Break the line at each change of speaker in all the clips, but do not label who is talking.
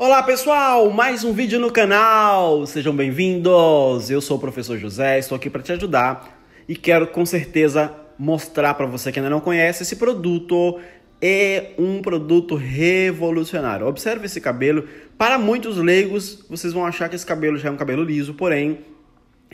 Olá pessoal, mais um vídeo no canal. Sejam bem-vindos. Eu sou o professor José, estou aqui para te ajudar e quero com certeza mostrar para você que ainda não conhece esse produto. É um produto revolucionário. Observe esse cabelo. Para muitos leigos, vocês vão achar que esse cabelo já é um cabelo liso, porém,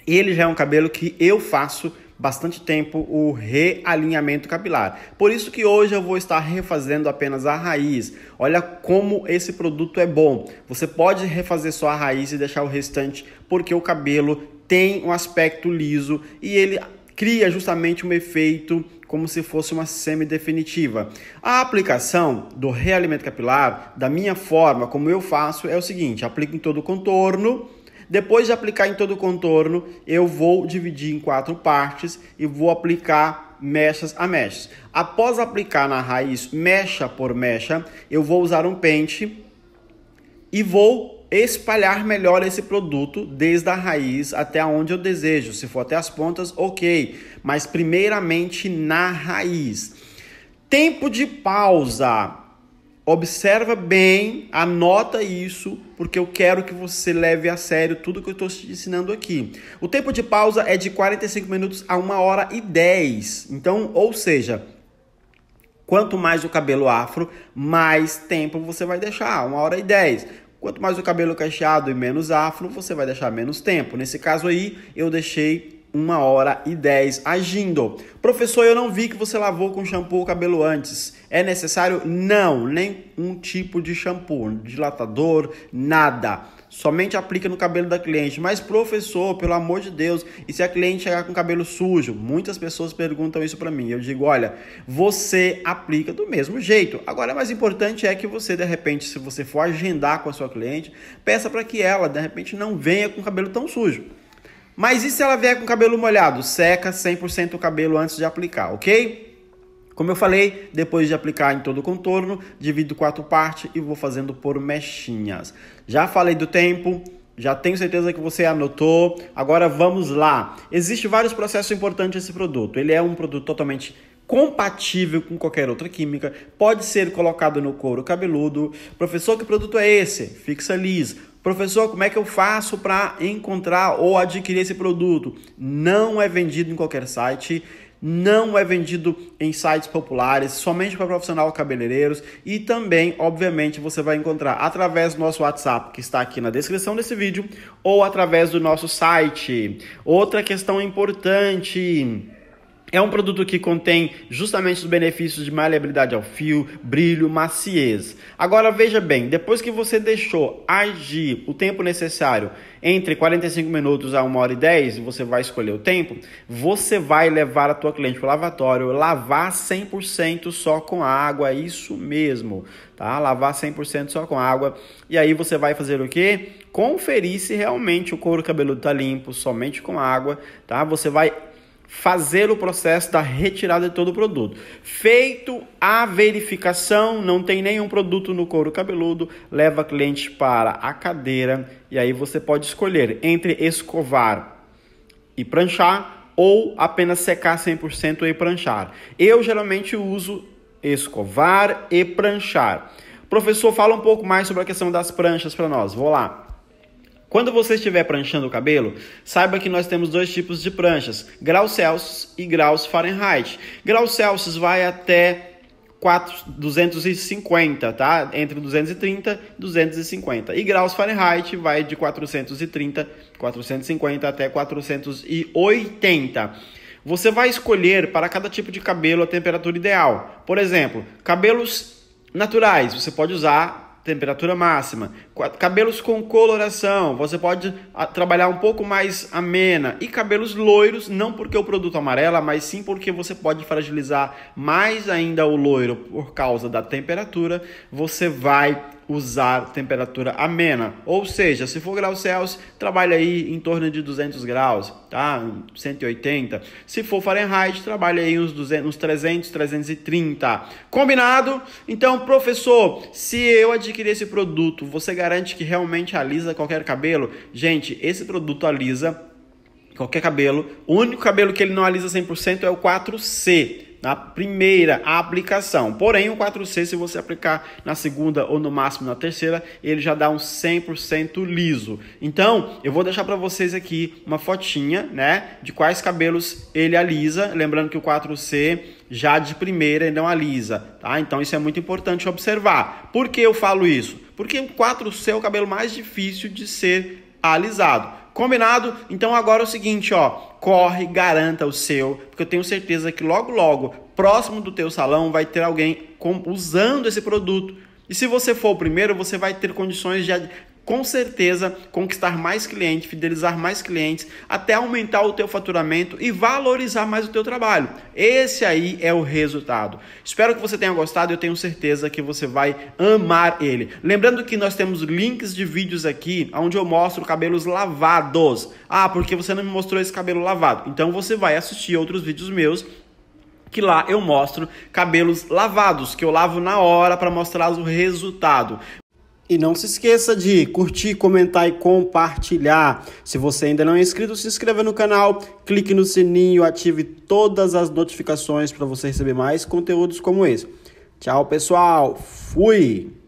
ele já é um cabelo que eu faço bastante tempo o realinhamento capilar. Por isso que hoje eu vou estar refazendo apenas a raiz. Olha como esse produto é bom. Você pode refazer só a raiz e deixar o restante, porque o cabelo tem um aspecto liso e ele cria justamente um efeito como se fosse uma semi-definitiva. A aplicação do realimento capilar, da minha forma, como eu faço, é o seguinte: aplico em todo o contorno depois de aplicar em todo o contorno, eu vou dividir em quatro partes e vou aplicar mechas a mechas. Após aplicar na raiz mecha por mecha, eu vou usar um pente e vou espalhar melhor esse produto desde a raiz até onde eu desejo. Se for até as pontas, ok, mas primeiramente na raiz. Tempo de pausa. Observa bem, anota isso, porque eu quero que você leve a sério tudo que eu estou te ensinando aqui. O tempo de pausa é de 45 minutos a 1 hora e 10. Então, ou seja, quanto mais o cabelo afro, mais tempo você vai deixar, 1 hora e 10. Quanto mais o cabelo cacheado e menos afro, você vai deixar menos tempo. Nesse caso aí, eu deixei uma hora e 10 agindo. Professor, eu não vi que você lavou com shampoo o cabelo antes. É necessário? Não, nem um tipo de shampoo, dilatador, nada. Somente aplica no cabelo da cliente. Mas, professor, pelo amor de Deus, e se a cliente chegar com cabelo sujo? Muitas pessoas perguntam isso para mim. Eu digo: olha, você aplica do mesmo jeito. Agora, o mais importante é que você, de repente, se você for agendar com a sua cliente, peça para que ela, de repente, não venha com cabelo tão sujo. Mas e se ela vier com o cabelo molhado? Seca 100% o cabelo antes de aplicar, ok? Como eu falei, depois de aplicar em todo o contorno, divido quatro partes e vou fazendo por mechinhas. Já falei do tempo, já tenho certeza que você anotou. Agora vamos lá. Existem vários processos importantes esse produto. Ele é um produto totalmente compatível com qualquer outra química, pode ser colocado no couro cabeludo. Professor, que produto é esse? Fixa Liz. Professor, como é que eu faço para encontrar ou adquirir esse produto? Não é vendido em qualquer site, não é vendido em sites populares, somente para profissional cabeleireiros e também, obviamente, você vai encontrar através do nosso WhatsApp, que está aqui na descrição desse vídeo, ou através do nosso site. Outra questão importante, é um produto que contém justamente os benefícios de maleabilidade ao fio, brilho, maciez. Agora veja bem, depois que você deixou agir o tempo necessário entre 45 minutos a 1 hora e 10, você vai escolher o tempo, você vai levar a tua cliente para o lavatório, lavar 100% só com água, isso mesmo, tá? Lavar 100% só com água. E aí você vai fazer o quê? Conferir se realmente o couro cabeludo está limpo somente com água, tá? Você vai fazer o processo da retirada de todo o produto. Feito a verificação, não tem nenhum produto no couro cabeludo, leva cliente para a cadeira e aí você pode escolher entre escovar e pranchar ou apenas secar 100% e pranchar. Eu geralmente uso escovar e pranchar. Professor, fala um pouco mais sobre a questão das pranchas para nós. Vou lá. Quando você estiver pranchando o cabelo, saiba que nós temos dois tipos de pranchas: graus Celsius e graus Fahrenheit. Graus Celsius vai até 4, 250, tá? Entre 230 e 250. E graus Fahrenheit vai de 430, 450 até 480. Você vai escolher para cada tipo de cabelo a temperatura ideal. Por exemplo, cabelos naturais, você pode usar temperatura máxima cabelos com coloração, você pode trabalhar um pouco mais amena. E cabelos loiros, não porque o produto amarela, mas sim porque você pode fragilizar mais ainda o loiro por causa da temperatura, você vai usar temperatura amena. Ou seja, se for graus Celsius, trabalha aí em torno de 200 graus, tá? 180. Se for Fahrenheit, trabalha aí uns, 200, uns 300, 330. Combinado? Então, professor, se eu adquirir esse produto, você garante garante que realmente alisa qualquer cabelo? Gente, esse produto alisa qualquer cabelo. O único cabelo que ele não alisa 100% é o 4C na primeira aplicação. Porém, o 4C, se você aplicar na segunda ou no máximo na terceira, ele já dá um 100% liso. Então, eu vou deixar para vocês aqui uma fotinha, né, de quais cabelos ele alisa, lembrando que o 4C já de primeira não alisa, tá? Então, isso é muito importante observar. Por que eu falo isso? Porque o 4C é o cabelo mais difícil de ser alisado. Combinado? Então agora é o seguinte, ó, corre, garanta o seu, porque eu tenho certeza que logo logo, próximo do teu salão, vai ter alguém com, usando esse produto. E se você for o primeiro, você vai ter condições de com certeza conquistar mais clientes, fidelizar mais clientes, até aumentar o teu faturamento e valorizar mais o teu trabalho. Esse aí é o resultado. Espero que você tenha gostado, eu tenho certeza que você vai amar ele. Lembrando que nós temos links de vídeos aqui onde eu mostro cabelos lavados. Ah, porque você não me mostrou esse cabelo lavado. Então você vai assistir outros vídeos meus que lá eu mostro cabelos lavados, que eu lavo na hora para mostrar o resultado. E não se esqueça de curtir, comentar e compartilhar. Se você ainda não é inscrito, se inscreva no canal, clique no sininho, ative todas as notificações para você receber mais conteúdos como esse. Tchau, pessoal. Fui.